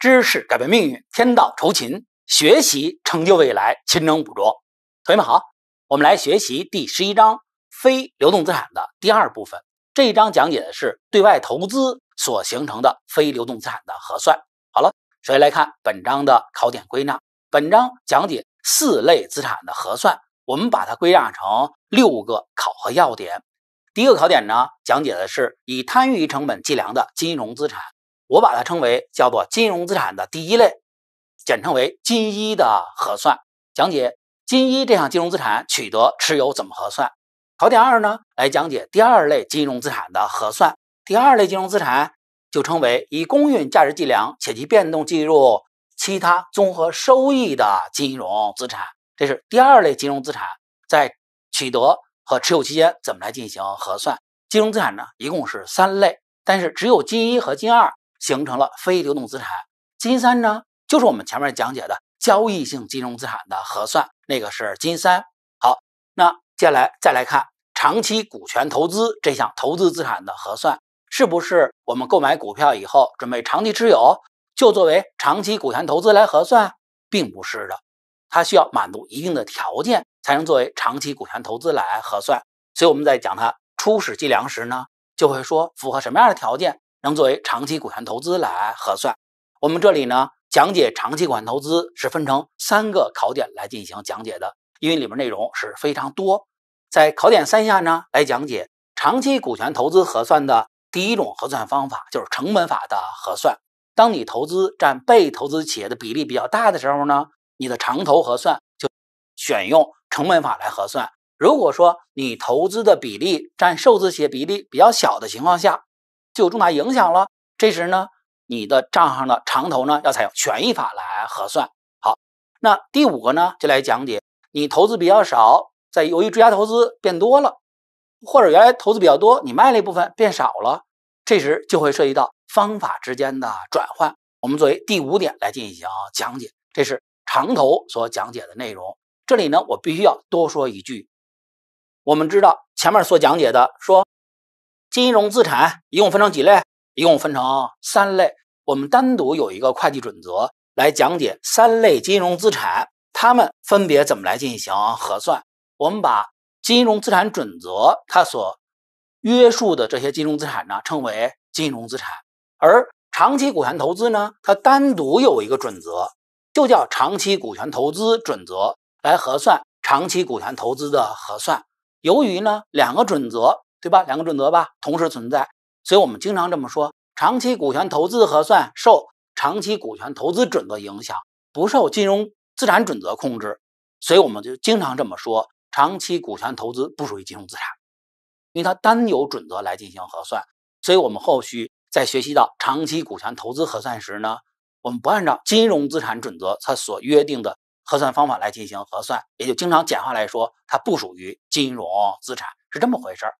知识改变命运，天道酬勤；学习成就未来，勤能补拙。同学们好，我们来学习第十一章非流动资产的第二部分。这一章讲解的是对外投资所形成的非流动资产的核算。好了，首先来看本章的考点归纳。本章讲解四类资产的核算，我们把它归纳成六个考核要点。第一个考点呢，讲解的是以摊余成本计量的金融资产。我把它称为叫做金融资产的第一类，简称为“金一”的核算讲解。金一这项金融资产取得、持有怎么核算？考点二呢，来讲解第二类金融资产的核算。第二类金融资产就称为以公允价值计量且其变动计入其他综合收益的金融资产，这是第二类金融资产在取得和持有期间怎么来进行核算？金融资产呢，一共是三类，但是只有金一和金二。形成了非流动资产。金三呢，就是我们前面讲解的交易性金融资产的核算，那个是金三。好，那接下来再来看长期股权投资这项投资资产的核算，是不是我们购买股票以后准备长期持有，就作为长期股权投资来核算？并不是的，它需要满足一定的条件才能作为长期股权投资来核算。所以我们在讲它初始计量时呢，就会说符合什么样的条件。能作为长期股权投资来核算。我们这里呢，讲解长期股权投资是分成三个考点来进行讲解的，因为里面内容是非常多。在考点三下呢，来讲解长期股权投资核算的第一种核算方法就是成本法的核算。当你投资占被投资企业的比例比较大的时候呢，你的长投核算就选用成本法来核算。如果说你投资的比例占受资企业比例比较小的情况下，就有重大影响了。这时呢，你的账上的长投呢，要采用权益法来核算。好，那第五个呢，就来讲解你投资比较少，在由于追加投资变多了，或者原来投资比较多，你卖了一部分变少了，这时就会涉及到方法之间的转换。我们作为第五点来进行讲解，这是长投所讲解的内容。这里呢，我必须要多说一句，我们知道前面所讲解的说。金融资产一共分成几类？一共分成三类。我们单独有一个会计准则来讲解三类金融资产，它们分别怎么来进行核算？我们把金融资产准则它所约束的这些金融资产呢，称为金融资产。而长期股权投资呢，它单独有一个准则，就叫长期股权投资准则来核算长期股权投资的核算。由于呢，两个准则。对吧？两个准则吧，同时存在，所以我们经常这么说：长期股权投资的核算受长期股权投资准则影响，不受金融资产准则控制。所以我们就经常这么说：长期股权投资不属于金融资产，因为它单有准则来进行核算。所以我们后续在学习到长期股权投资核算时呢，我们不按照金融资产准则它所约定的核算方法来进行核算，也就经常简化来说，它不属于金融资产，是这么回事儿。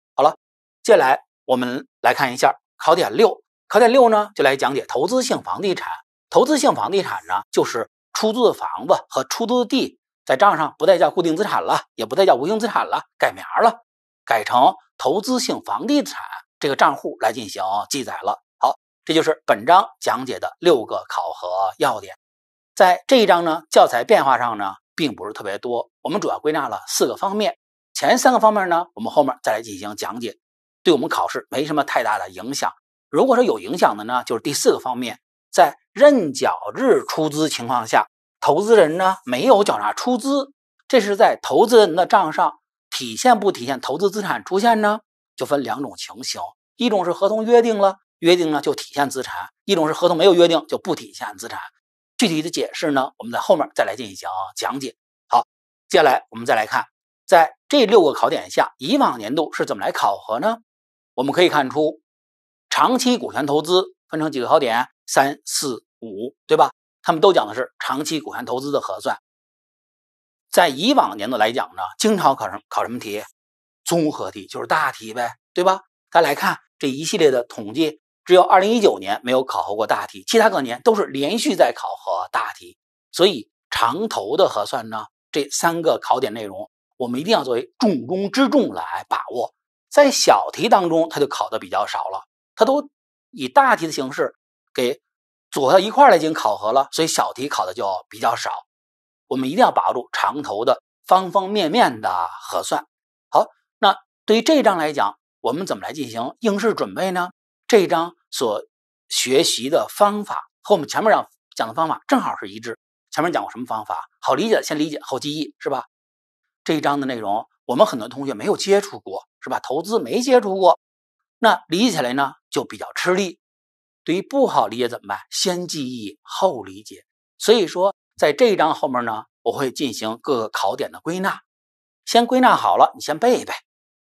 接下来我们来看一下考点六。考点六呢，就来讲解投资性房地产。投资性房地产呢，就是出租的房子和出租的地，在账上不再叫固定资产了，也不再叫无形资产了，改名儿了，改成投资性房地产这个账户来进行记载了。好，这就是本章讲解的六个考核要点。在这一章呢，教材变化上呢，并不是特别多，我们主要归纳了四个方面。前三个方面呢，我们后面再来进行讲解。对我们考试没什么太大的影响。如果说有影响的呢，就是第四个方面，在认缴日出资情况下，投资人呢没有缴纳出资，这是在投资人的账上体现不体现投资资产出现呢？就分两种情形：一种是合同约定了，约定呢就体现资产；一种是合同没有约定，就不体现资产。具体的解释呢，我们在后面再来进行讲解。好，接下来我们再来看，在这六个考点下，以往年度是怎么来考核呢？我们可以看出，长期股权投资分成几个考点，三四五，对吧？他们都讲的是长期股权投资的核算。在以往年度来讲呢，经常考什么考什么题？综合题，就是大题呗，对吧？大家来看这一系列的统计，只有2019年没有考核过大题，其他各年都是连续在考核大题。所以，长投的核算呢，这三个考点内容，我们一定要作为重中之重来把握。在小题当中，它就考的比较少了，它都以大题的形式给组合到一块来进行考核了，所以小题考的就比较少。我们一定要把握住长头的方方面面的核算。好，那对于这一章来讲，我们怎么来进行应试准备呢？这一章所学习的方法和我们前面讲讲的方法正好是一致。前面讲过什么方法？好理解，先理解，好记忆，是吧？这一章的内容。我们很多同学没有接触过，是吧？投资没接触过，那理解起来呢就比较吃力。对于不好理解怎么办？先记忆后理解。所以说，在这一章后面呢，我会进行各个考点的归纳，先归纳好了，你先背一背，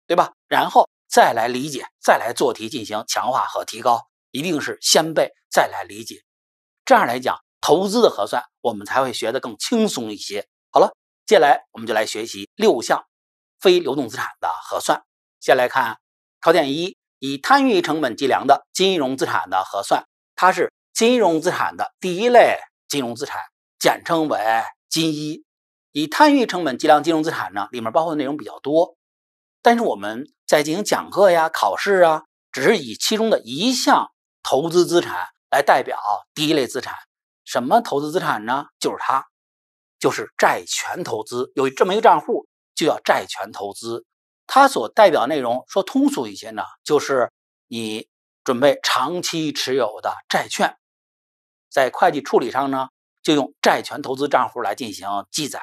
对吧？然后再来理解，再来做题进行强化和提高。一定是先背再来理解。这样来讲，投资的核算我们才会学得更轻松一些。好了，接下来我们就来学习六项。非流动资产的核算，先来看考点一：以摊余成本计量的金融资产的核算。它是金融资产的第一类金融资产，简称为金一。以摊余成本计量金融资产呢，里面包括的内容比较多，但是我们在进行讲课呀、考试啊，只是以其中的一项投资资产来代表第一类资产。什么投资资产呢？就是它，就是债权投资，有这么一个账户。就叫债权投资，它所代表内容说通俗一些呢，就是你准备长期持有的债券，在会计处理上呢，就用债权投资账户来进行记载。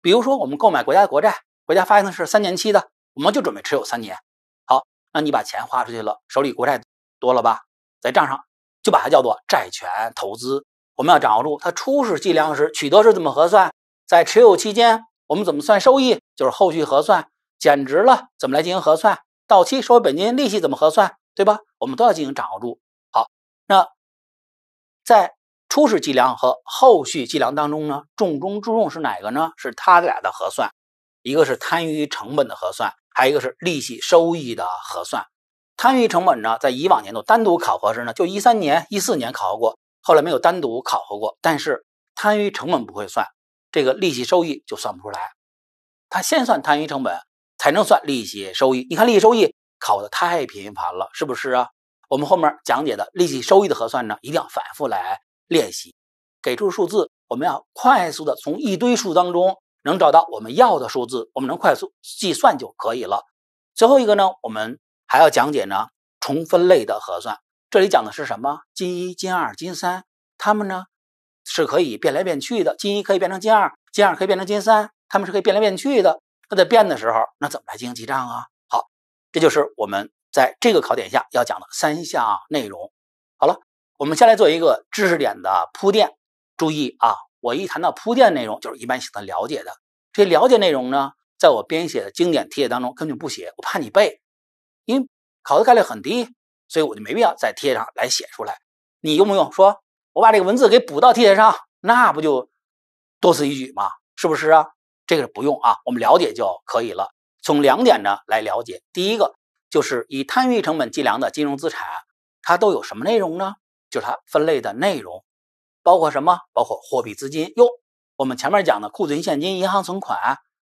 比如说，我们购买国家的国债，国家发行的是三年期的，我们就准备持有三年。好，那你把钱花出去了，手里国债多了吧，在账上就把它叫做债权投资。我们要掌握住它初始计量时取得是怎么核算，在持有期间。我们怎么算收益？就是后续核算减值了，怎么来进行核算？到期收回本金利息怎么核算？对吧？我们都要进行掌握住。好，那在初始计量和后续计量当中呢，重中之重是哪个呢？是它俩的核算，一个是摊余成本的核算，还有一个是利息收益的核算。摊余成本呢，在以往年度单独考核时呢，就一三年、一四年考核过，后来没有单独考核过。但是摊余成本不会算。这个利息收益就算不出来，他先算摊余成本，才能算利息收益。你看利息收益考的太频繁了，是不是啊？我们后面讲解的利息收益的核算呢，一定要反复来练习。给出数字，我们要快速的从一堆数当中能找到我们要的数字，我们能快速计算就可以了。最后一个呢，我们还要讲解呢重分类的核算。这里讲的是什么？金一、金二、金三，他们呢？是可以变来变去的，金一可以变成金二，金二可以变成金三，它们是可以变来变去的。那在变的时候，那怎么来进行记账啊？好，这就是我们在这个考点下要讲的三项内容。好了，我们先来做一个知识点的铺垫。注意啊，我一谈到铺垫内容，就是一般性的了解的。这了解内容呢，在我编写的经典题解当中根本不写，我怕你背，因为考的概率很低，所以我就没必要在贴上来写出来。你用不用说？我把这个文字给补到题干上，那不就多此一举吗？是不是啊？这个不用啊，我们了解就可以了。从两点呢来了解，第一个就是以摊余成本计量的金融资产，它都有什么内容呢？就是它分类的内容，包括什么？包括货币资金哟。我们前面讲的库存现金、银行存款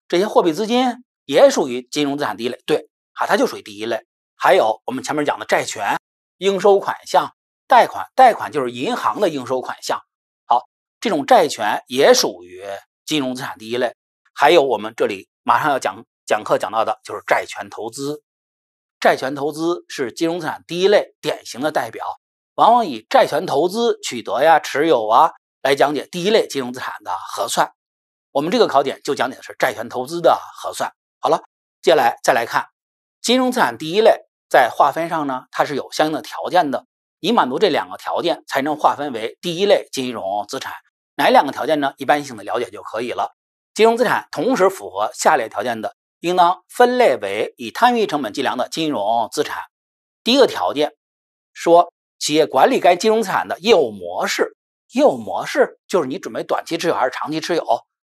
这些货币资金也属于金融资产第一类，对啊，它就属于第一类。还有我们前面讲的债权、应收款项。贷款，贷款就是银行的应收款项，好，这种债权也属于金融资产第一类。还有我们这里马上要讲讲课讲到的就是债权投资，债权投资是金融资产第一类典型的代表，往往以债权投资取得呀、持有啊来讲解第一类金融资产的核算。我们这个考点就讲解的是债权投资的核算。好了，接下来再来看金融资产第一类在划分上呢，它是有相应的条件的。你满足这两个条件，才能划分为第一类金融资产。哪两个条件呢？一般性的了解就可以了。金融资产同时符合下列条件的，应当分类为以摊余成本计量的金融资产。第一个条件说，企业管理该金融资产的业务模式，业务模式就是你准备短期持有还是长期持有？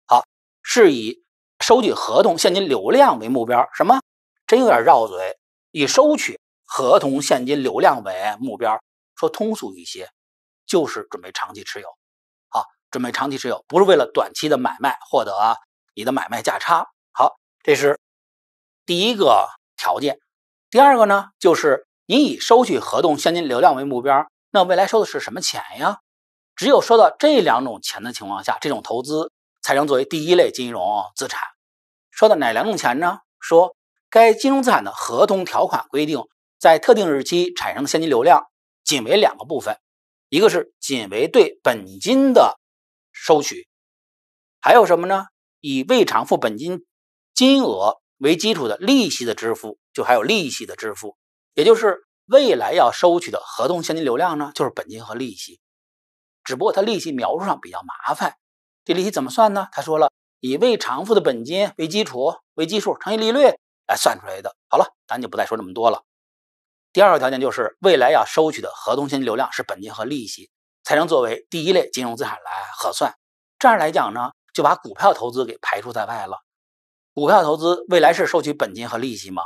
好，是以收取合同现金流量为目标。什么？真有点绕嘴。以收取合同现金流量为目标。说通俗一些，就是准备长期持有，好，准备长期持有不是为了短期的买卖获得你的买卖价差。好，这是第一个条件。第二个呢，就是你以收取合同现金流量为目标。那未来收的是什么钱呀？只有收到这两种钱的情况下，这种投资才能作为第一类金融资产。收到哪两种钱呢？说该金融资产的合同条款规定，在特定日期产生现金流量。仅为两个部分，一个是仅为对本金的收取，还有什么呢？以未偿付本金金额为基础的利息的支付，就还有利息的支付，也就是未来要收取的合同现金流量呢，就是本金和利息。只不过它利息描述上比较麻烦，这利息怎么算呢？他说了，以未偿付的本金为基础，为基数乘以利率来算出来的。好了，咱就不再说那么多了。第二个条件就是，未来要收取的合同金流量是本金和利息，才能作为第一类金融资产来核算。这样来讲呢，就把股票投资给排除在外了。股票投资未来是收取本金和利息吗？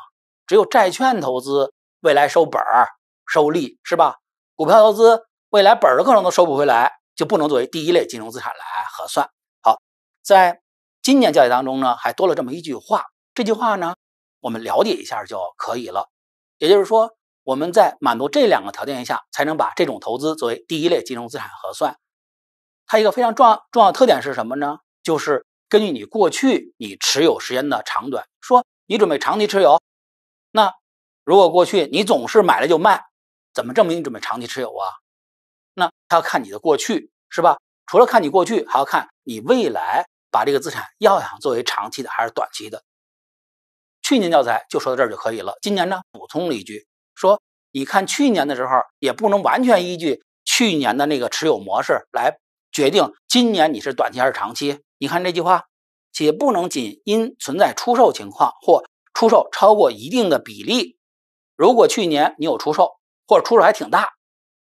只有债券投资未来收本儿收利是吧？股票投资未来本儿可能都收不回来，就不能作为第一类金融资产来核算。好，在今年教材当中呢，还多了这么一句话，这句话呢，我们了解一下就可以了。也就是说。我们在满足这两个条件下，才能把这种投资作为第一类金融资产核算。它一个非常重重要特点是什么呢？就是根据你过去你持有时间的长短，说你准备长期持有，那如果过去你总是买了就卖，怎么证明你准备长期持有啊？那他要看你的过去，是吧？除了看你过去，还要看你未来把这个资产要想作为长期的还是短期的。去年教材就说到这儿就可以了，今年呢补充了一句。说，你看去年的时候也不能完全依据去年的那个持有模式来决定今年你是短期还是长期。你看这句话，且不能仅因存在出售情况或出售超过一定的比例。如果去年你有出售，或者出售还挺大，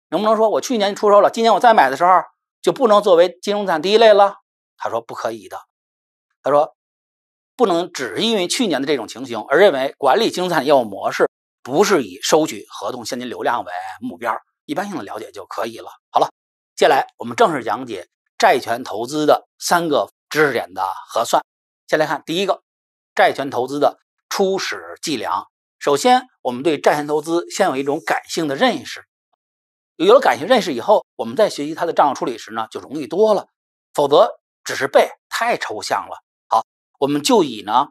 能不能说我去年出售了，今年我再买的时候就不能作为金融资产第一类了？他说不可以的，他说不能只是因为去年的这种情形而认为管理资产业务模式。不是以收取合同现金流量为目标，一般性的了解就可以了。好了，接下来我们正式讲解债权投资的三个知识点的核算。先来看第一个，债权投资的初始计量。首先，我们对债权投资先有一种感性的认识，有了感性认识以后，我们在学习它的账务处理时呢就容易多了，否则只是背太抽象了。好，我们就以呢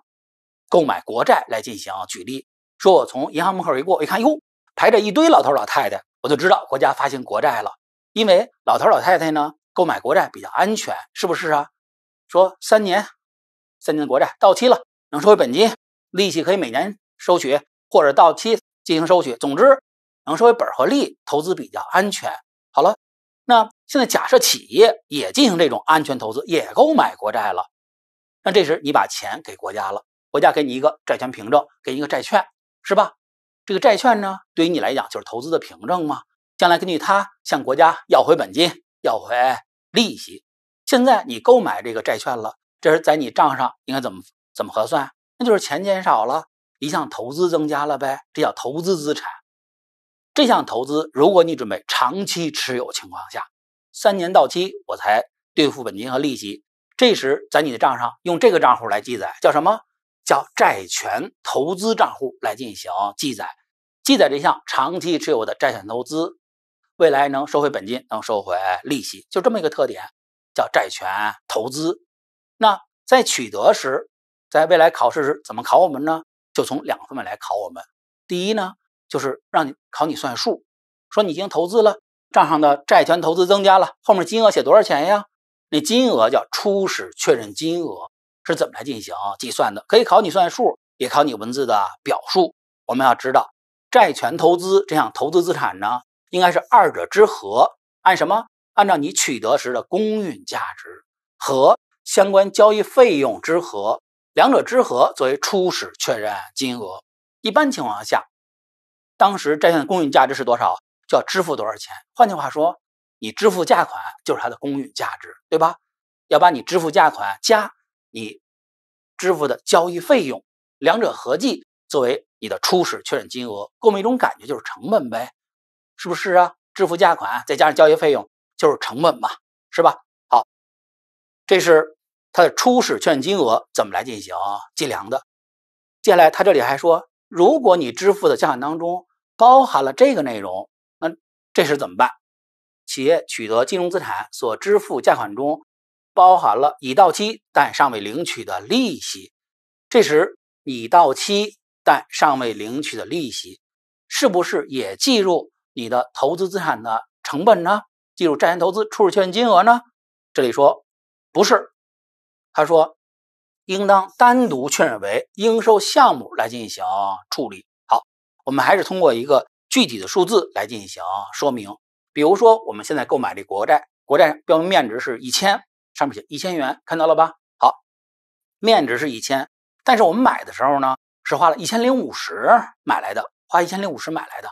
购买国债来进行举例。说我从银行门口一过，一看，哟，排着一堆老头老太太，我就知道国家发行国债了。因为老头老太太呢，购买国债比较安全，是不是啊？说三年，三年的国债到期了，能收回本金，利息可以每年收取或者到期进行收取，总之能收回本和利，投资比较安全。好了，那现在假设企业也进行这种安全投资，也购买国债了，那这时你把钱给国家了，国家给你一个债权凭证，给你一个债券。是吧？这个债券呢，对于你来讲就是投资的凭证嘛。将来根据它向国家要回本金、要回利息。现在你购买这个债券了，这是在你账上应该怎么怎么核算？那就是钱减少了，一项投资增加了呗，这叫投资资产。这项投资，如果你准备长期持有情况下，三年到期我才兑付本金和利息。这时在你的账上用这个账户来记载，叫什么？叫债权投资账户来进行记载，记载这项长期持有的债权投资，未来能收回本金，能收回利息，就这么一个特点，叫债权投资。那在取得时，在未来考试时怎么考我们呢？就从两个方面来考我们。第一呢，就是让你考你算数，说你已经投资了，账上的债权投资增加了，后面金额写多少钱呀？那金额叫初始确认金额。是怎么来进行计算的？可以考你算数，也考你文字的表述。我们要知道，债权投资这项投资资产呢，应该是二者之和，按什么？按照你取得时的公允价值和相关交易费用之和，两者之和作为初始确认金额。一般情况下，当时债券的公允价值是多少，就要支付多少钱。换句话说，你支付价款就是它的公允价值，对吧？要把你支付价款加。你支付的交易费用，两者合计作为你的初始确认金额，给我们一种感觉就是成本呗，是不是啊？支付价款再加上交易费用就是成本嘛，是吧？好，这是它的初始确认金额怎么来进行计量的？接下来他这里还说，如果你支付的价款当中包含了这个内容，那这是怎么办？企业取得金融资产所支付价款中。包含了已到期但尚未领取的利息，这时已到期但尚未领取的利息，是不是也计入你的投资资产的成本呢？计入债权投资初始确认金额呢？这里说不是，他说应当单独确认为应收项目来进行处理。好，我们还是通过一个具体的数字来进行说明。比如说，我们现在购买这国债，国债标明面值是一千。上面写一千元，看到了吧？好，面值是一千，但是我们买的时候呢，是花了一千零五十买来的，花一千零五十买来的。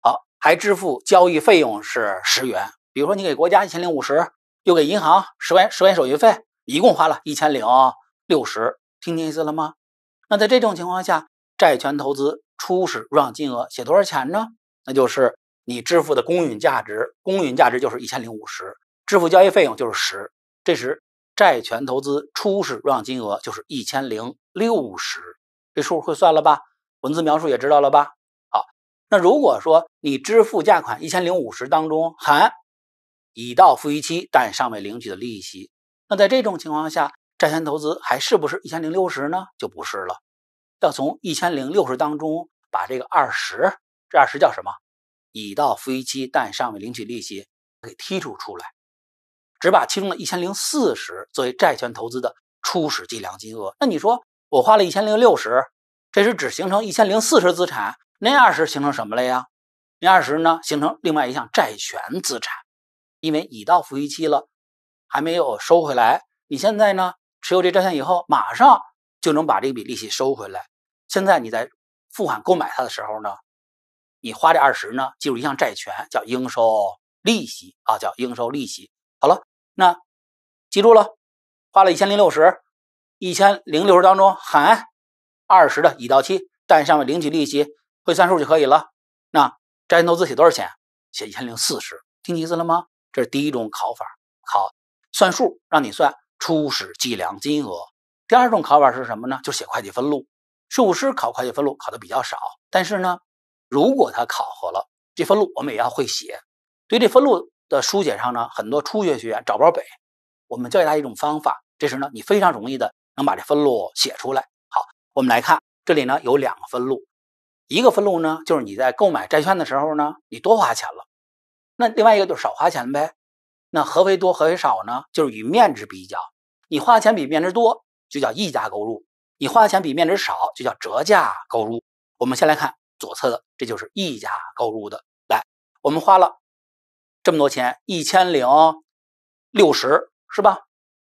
好，还支付交易费用是十元。比如说，你给国家一千零五十，又给银行十元，十元手续费，一共花了一千零六十。听清意思了吗？那在这种情况下，债权投资初始入账金额写多少钱呢？那就是你支付的公允价值，公允价值就是一千零五十，支付交易费用就是十。这时，债权投资初始入账金额就是一千零六十，这数会算了吧？文字描述也知道了吧？好，那如果说你支付价款一千零五十当中含已到付逾期但尚未领取的利息，那在这种情况下，债权投资还是不是一千零六十呢？就不是了，要从一千零六十当中把这个二十，这二十叫什么？已到付逾期但尚未领取利息给剔除出来。只把其中的一千零四十作为债权投资的初始计量金额。那你说我花了一千零六十，这是只形成一千零四十资产，那二十形成什么了呀？那二十呢，形成另外一项债权资产，因为已到付役期了，还没有收回来。你现在呢，持有这债券以后，马上就能把这笔利息收回来。现在你在付款购买它的时候呢，你花这二十呢，计入一项债权，叫应收利息啊，叫应收利息。好了。那记住了，花了一千零六十，一千零六十当中含二十的已到期，但上面领取利息会算数就可以了。那摘投资写多少钱？写一千零四十。听意思了吗？这是第一种考法，考算数，让你算初始计量金额。第二种考法是什么呢？就写会计分录。税务师考会计分录考的比较少，但是呢，如果他考核了这分录，我们也要会写。对这分录。的书写上呢，很多初学学员找不着北。我们教给大家一种方法，这时呢，你非常容易的能把这分录写出来。好，我们来看，这里呢有两个分录，一个分录呢就是你在购买债券的时候呢，你多花钱了，那另外一个就是少花钱呗。那何为多，何为少呢？就是与面值比较，你花钱比面值多就叫溢价购入，你花钱比面值少就叫折价购入。我们先来看左侧的，这就是溢价购入的。来，我们花了。这么多钱，一千零六十是吧？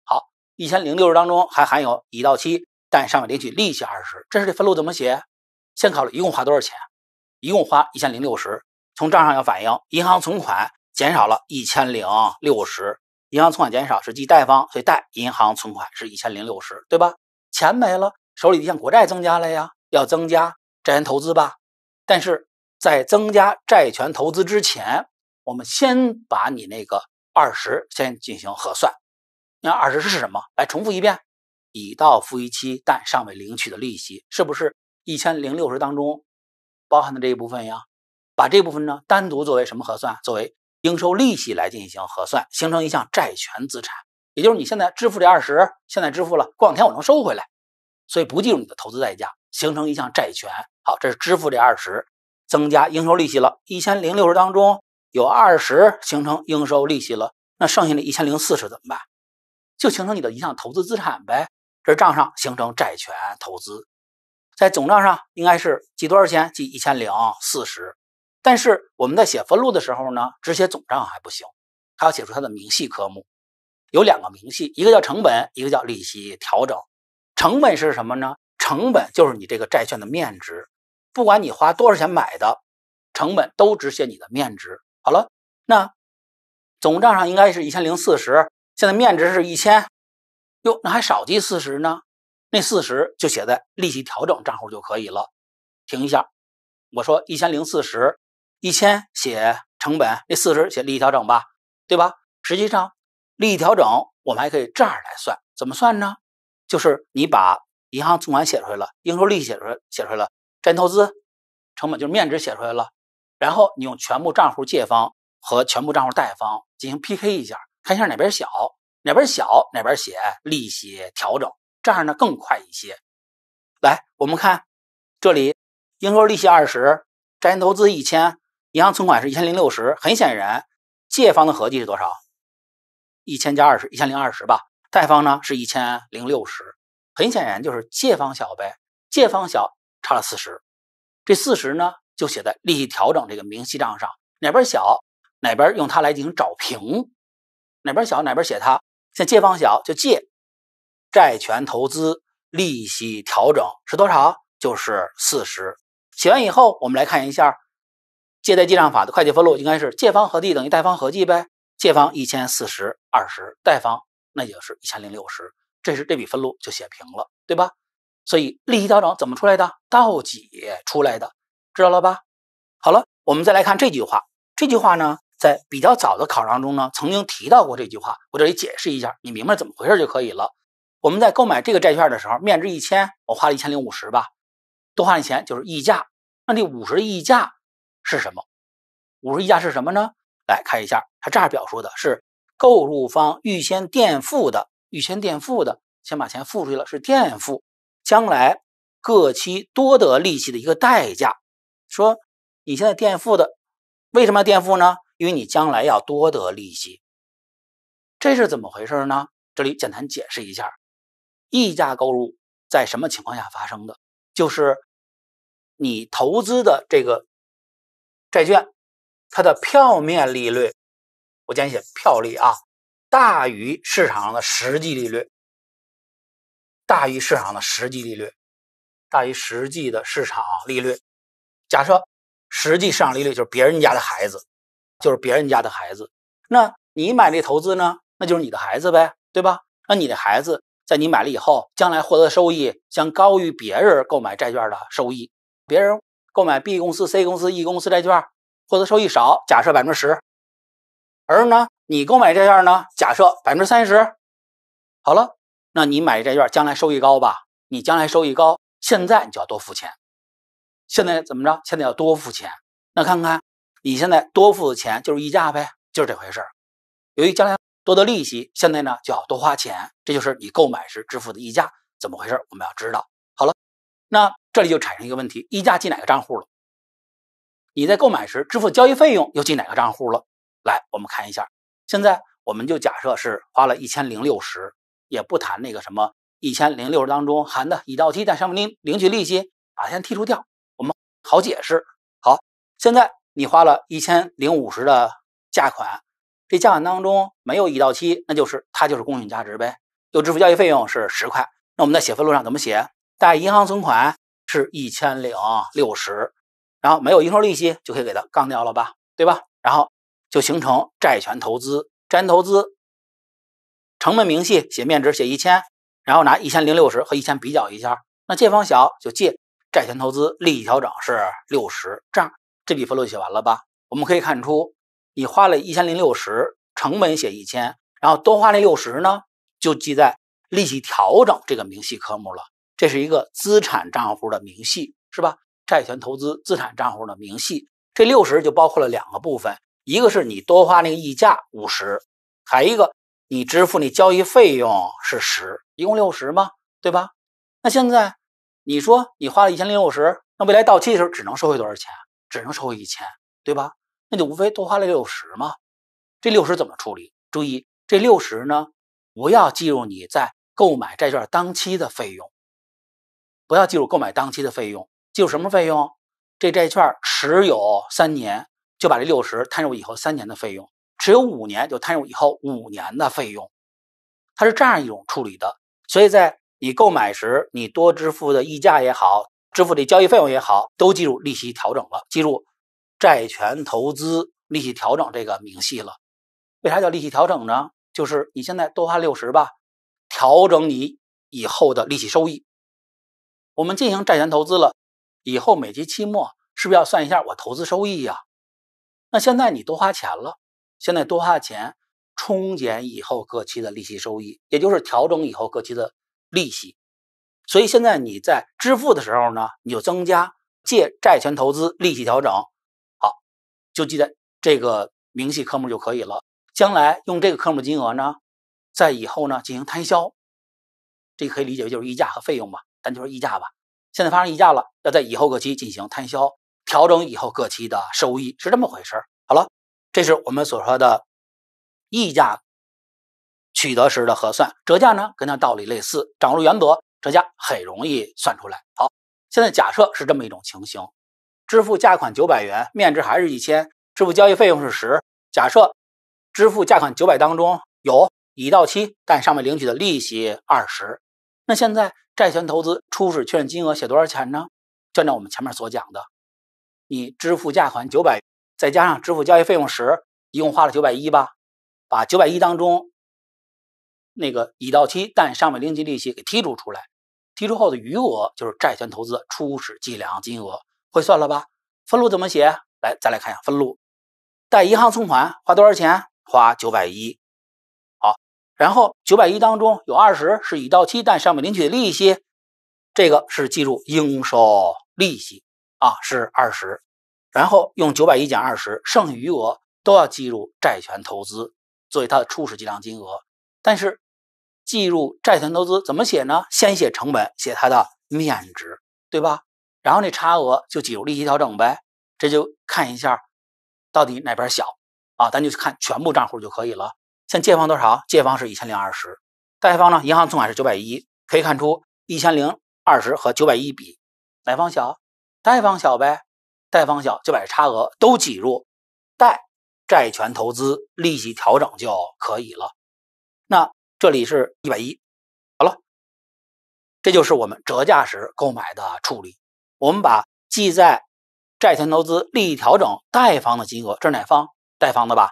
好，一千零六十当中还含有已到期但尚未领取利息二十，这是这分录怎么写？先考虑一共花多少钱，一共花一千零六十。从账上要反映银行存款减少了一千零六十，银行存款减少是记贷方，所以贷银行存款是一千零六十，对吧？钱没了，手里一项国债增加了呀，要增加债权投资吧？但是在增加债权投资之前。我们先把你那个二十先进行核算，那二十是什么？来重复一遍，已到付逾期但尚未领取的利息，是不是一千零六十当中包含的这一部分呀？把这部分呢单独作为什么核算？作为应收利息来进行核算，形成一项债权资产。也就是你现在支付这二十，现在支付了，过两天我能收回来，所以不计入你的投资代价，形成一项债权。好，这是支付这二十，增加应收利息了，一千零六十当中。有二十形成应收利息了，那剩下的一千零四十怎么办？就形成你的一项投资资产呗，这账上形成债权投资，在总账上应该是记多少钱？记一千零四十。但是我们在写分录的时候呢，只写总账还不行，还要写出它的明细科目。有两个明细，一个叫成本，一个叫利息调整。成本是什么呢？成本就是你这个债券的面值，不管你花多少钱买的，成本都只写你的面值。好了，那总账上应该是一千零四十，现在面值是一千，哟，那还少记四十呢，那四十就写在利息调整账户就可以了。停一下，我说一千零四十，一千写成本，那四十写利息调整吧，对吧？实际上，利息调整我们还可以这样来算，怎么算呢？就是你把银行存款写出来了，应收利息写出来，写出来了，占投资成本就是面值写出来了，。然后你用全部账户借方和全部账户贷方进行 PK 一下，看一下哪边小，哪边小哪边写利息调整，这样呢更快一些。来，我们看这里，应收利息二十，债权投资一千，银行存款是一千零六十。很显然，借方的合计是多少？一千加二十，一千零二十吧。贷方呢是一千零六十，很显然就是借方小呗，借方小差了四十，这四十呢？就写在利息调整这个明细账上，哪边小哪边用它来进行找平，哪边小哪边写它，像借方小就借，债权投资利息调整是多少？就是四十。写完以后，我们来看一下借贷记账法的会计分录，应该是借方合计等于贷方合计呗。借方一千四十二十，贷方那也就是一千零六十，这是这笔分录就写平了，对吧？所以利息调整怎么出来的？到几出来的。知道了吧？好了，我们再来看这句话。这句话呢，在比较早的考当中呢，曾经提到过这句话。我这里解释一下，你明白怎么回事就可以了。我们在购买这个债券的时候，面值一千，我花了一千零五十吧，多花点钱就是溢价。那这五十的溢价是什么？五十溢价是什么呢？来看一下，它这样表述的是：，购入方预先垫付的，预先垫付的，先把钱付出去了，是垫付，将来各期多得利息的一个代价。说你现在垫付的，为什么要垫付呢？因为你将来要多得利息，这是怎么回事呢？这里简单解释一下，溢价购入在什么情况下发生的？就是你投资的这个债券，它的票面利率，我简写票利啊，大于市场的实际利率，大于市场的实际利率，大于实际的市场利率。假设，实际上利率就是别人家的孩子，就是别人家的孩子。那你买这投资呢，那就是你的孩子呗，对吧？那你的孩子在你买了以后，将来获得收益将高于别人购买债券的收益。别人购买 B 公司、C 公司、E 公司债券获得收益少，假设百分之十，而呢，你购买债券呢，假设百分之三十。好了，那你买债券将来收益高吧？你将来收益高，现在你就要多付钱。现在怎么着？现在要多付钱，那看看，你现在多付的钱就是溢价呗，就是这回事儿。由于将来多得利息，现在呢就要多花钱，这就是你购买时支付的溢价，怎么回事？我们要知道。好了，那这里就产生一个问题：溢价进哪个账户了？你在购买时支付交易费用又进哪个账户了？来，我们看一下。现在我们就假设是花了一千零六十，也不谈那个什么一千零六十当中含的已到期但尚未领领取利息，把它剔除掉。好解释，好，现在你花了一千零五十的价款，这价款当中没有已到期，那就是它就是公允价值呗。又支付交易费用是十块，那我们在写分录上怎么写？贷银行存款是一千零六十，然后没有应收利息，就可以给它杠掉了吧，对吧？然后就形成债权投资，债权投资成本明细写面值写一千，然后拿一千零六十和一千比较一下，那借方小就借。债权投资利益调整是六十，这样这笔分录写完了吧？我们可以看出，你花了一千零六十，成本写一千，然后多花那六十呢，就记在利息调整这个明细科目了。这是一个资产账户的明细，是吧？债权投资资产账户的明细，这六十就包括了两个部分，一个是你多花那个溢价五十，还一个你支付那交易费用是十，一共六十嘛，对吧？那现在。你说你花了一千零六十，那未来到期的时候只能收回多少钱？只能收回一千，对吧？那就无非多花了六十嘛。这六十怎么处理？注意，这六十呢，不要计入你在购买债券当期的费用，不要计入购买当期的费用。计入什么费用？这债券持有三年，就把这六十摊入以后三年的费用；持有五年，就摊入以后五年的费用。它是这样一种处理的，所以在。你购买时，你多支付的溢价也好，支付的交易费用也好，都计入利息调整了，记入债权投资利息调整这个明细了。为啥叫利息调整呢？就是你现在多花六十吧，调整你以后的利息收益。我们进行债权投资了，以后每期期末是不是要算一下我投资收益呀？那现在你多花钱了，现在多花钱冲减以后各期的利息收益，也就是调整以后各期的。利息，所以现在你在支付的时候呢，你就增加借债权投资利息调整，好，就记在这个明细科目就可以了。将来用这个科目金额呢，在以后呢进行摊销，这可以理解为就是溢价和费用吧，咱就是溢价吧。现在发生溢价了，要在以后各期进行摊销，调整以后各期的收益是这么回事。好了，这是我们所说的溢价。取得时的核算折价呢，跟它道理类似，掌握原则，折价很容易算出来。好，现在假设是这么一种情形：支付价款九百元，面值还是一千，支付交易费用是十。假设支付价款九百当中有已到期但尚未领取的利息二十，那现在债权投资初始确认金额写多少钱呢？就按照我们前面所讲的，你支付价款九百，再加上支付交易费用十，一共花了九百一吧？把九百一当中。那个已到期但尚未领取利息给剔除出来，剔除后的余额就是债权投资初始计量金额，会算了吧？分录怎么写？来，再来看一下分录，贷银行存款花多少钱？花九百一，好，然后九百一当中有二十是已到期但尚未领取的利息，这个是计入应收利息啊，是二十，然后用九百一减二十，剩余余额都要计入债权投资作为它的初始计量金额，但是。计入债权投资怎么写呢？先写成本，写它的面值，对吧？然后那差额就计入利息调整呗。这就看一下到底哪边小啊，咱就看全部账户就可以了。像借方多少？借方是一千零二十，贷方呢？银行存款是九百一。可以看出一千零二十和九百一比，哪方小？贷方小呗。贷方小就把差额都计入贷债权投资利息调整就可以了。那这里是110，好了，这就是我们折价时购买的处理。我们把记在债权投资利益调整贷方的金额，这是哪方贷方的吧？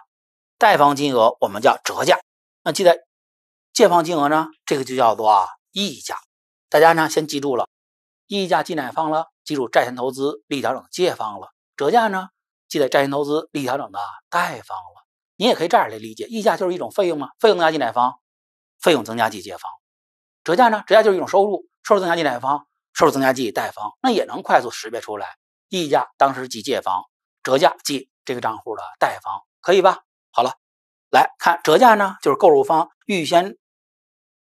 贷方金额我们叫折价。那记在借方金额呢？这个就叫做溢价。大家呢先记住了，溢价记哪方了？记住债权投资利益调整借方了。折价呢记在债权投资利益调整的贷方了。你也可以这样来理解，溢价就是一种费用啊，费用家记哪方？费用增加计借方，折价呢？折价就是一种收入，收入增加计贷方，收入增加计贷方，那也能快速识别出来，溢价当时即借方，折价即这个账户的贷方，可以吧？好了，来看折价呢，就是购入方预先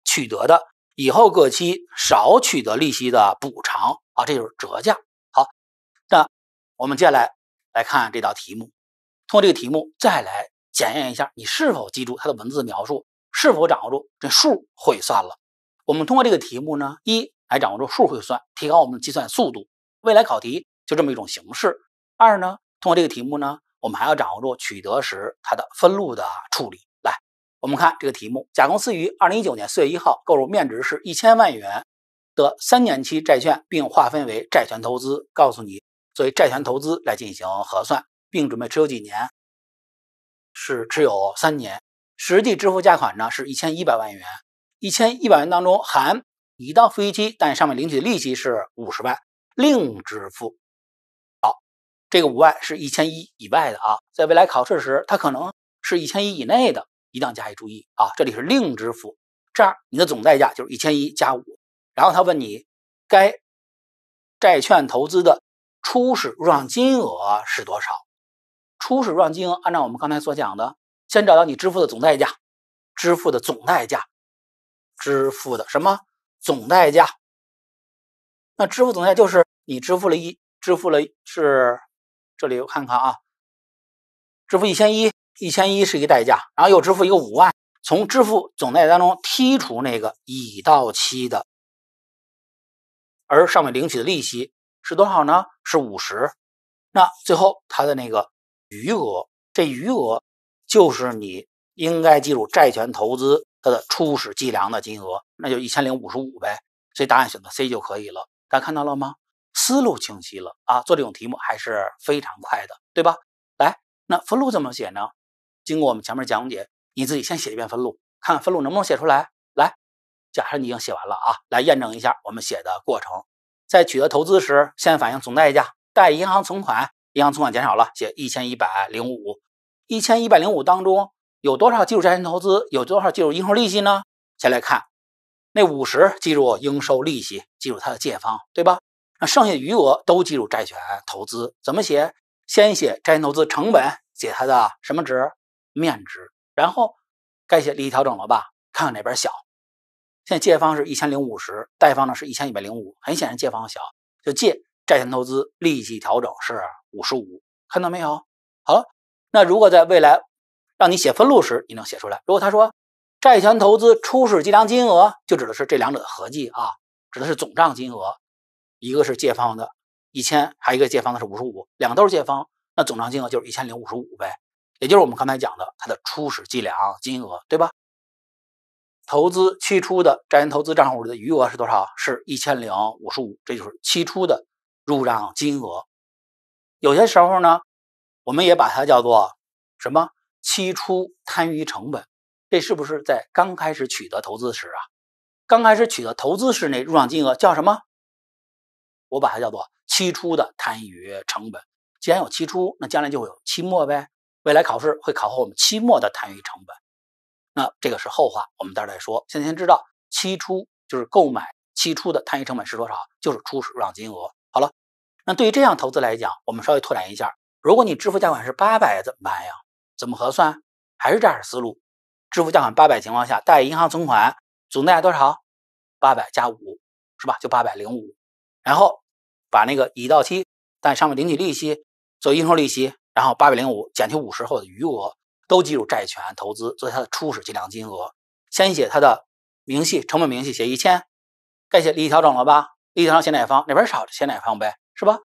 取得的以后各期少取得利息的补偿啊，这就是折价。好，那我们接下来来看这道题目，通过这个题目再来检验一下你是否记住它的文字描述。是否掌握住这数会算了？我们通过这个题目呢，一来掌握住数会算，提高我们的计算速度。未来考题就这么一种形式。二呢，通过这个题目呢，我们还要掌握住取得时它的分录的处理。来，我们看这个题目：甲公司于2019年4月1号购入面值是一千万元的三年期债券，并划分为债权投资。告诉你作为债权投资来进行核算，并准备持有几年？是持有三年。实际支付价款呢是一千一百万元，一千一百元当中含已到付息期，但上面领取的利息是五十万，另支付。好，这个五万是一千一以外的啊，在未来考试时，它可能是一千一以内的，一定要加以注意啊。这里是另支付，这样你的总代价就是一千一加五。然后他问你，该债券投资的初始入账金额是多少？初始入账金额按照我们刚才所讲的。先找到你支付的总代价，支付的总代价，支付的什么总代价？那支付总代价就是你支付了一支付了是，这里我看看啊，支付一千一一千一是一个代价，然后又支付一个五万，从支付总代价当中剔除那个已到期的，而上面领取的利息是多少呢？是五十，那最后它的那个余额，这余额。就是你应该记住债权投资它的初始计量的金额，那就一千零五十五呗。所以答案选择 C 就可以了。大家看到了吗？思路清晰了啊，做这种题目还是非常快的，对吧？来，那分录怎么写呢？经过我们前面讲解，你自己先写一遍分录，看看分录能不能写出来。来，假设你已经写完了啊，来验证一下我们写的过程。在取得投资时，先反映总代价，贷银行存款，银行存款减少了，写一千一百零五。一千一百零五当中有多少计入债权投资？有多少计入应收利息呢？先来看，那五十计入应收利息，计入它的借方，对吧？那剩下余额都计入债权投资，怎么写？先写债权投资成本，写它的什么值？面值。然后该写利益调整了吧？看看哪边小。现在借方是一千零五十，贷方呢是一千一百零五，很显然借方小，就借债权投资利息调整是五十五，看到没有？好了。那如果在未来让你写分录时，你能写出来？如果他说债权投资初始计量金额就指的是这两者的合计啊，指的是总账金额，一个是借方的一千，还有一个借方的是五十五，两都是借方，那总账金额就是一千零五十五呗，也就是我们刚才讲的它的初始计量金额，对吧？投资期初的债权投资账户的余额是多少？是一千零五十五，这就是期初的入账金额。有些时候呢。我们也把它叫做什么期初摊余成本，这是不是在刚开始取得投资时啊？刚开始取得投资时那入账金额叫什么？我把它叫做期初的摊余成本。既然有期初，那将来就会有期末呗。未来考试会考核我们期末的摊余成本，那这个是后话，我们待会再说。现在先知道期初就是购买期初的摊余成本是多少，就是初始入账金额。好了，那对于这样投资来讲，我们稍微拓展一下。如果你支付价款是八百怎么办呀？怎么核算？还是这样思路：支付价款八百情况下，贷银行存款总贷多少？八百加五，是吧？就八百零五。然后把那个已到期但上面领取利息做应收利息，然后八百零五减去五十后的余额都计入债权投资做它的初始计量金额。先写它的明细成本明细写一千，该写利息调整了吧？利息整写哪方？哪边少写哪方呗，是吧？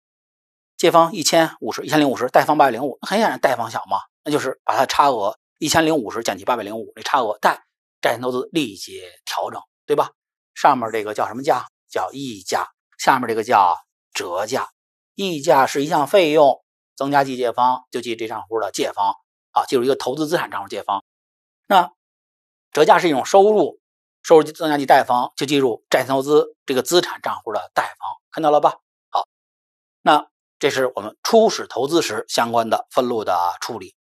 借方一千五十一千零五十，贷方八百零五，很显然贷方小嘛，那就是把它差额一千零五十减去八百零五，那差额贷债券投资立即调整，对吧？上面这个叫什么价？叫溢价，下面这个叫折价。溢价是一项费用，增加计借方，就记这账户的借方，啊，记入一个投资资产账户借方。那折价是一种收入，收入增加计贷方，就记入债券投资这个资产账户的贷方，看到了吧？好，那。这是我们初始投资时相关的分录的处理。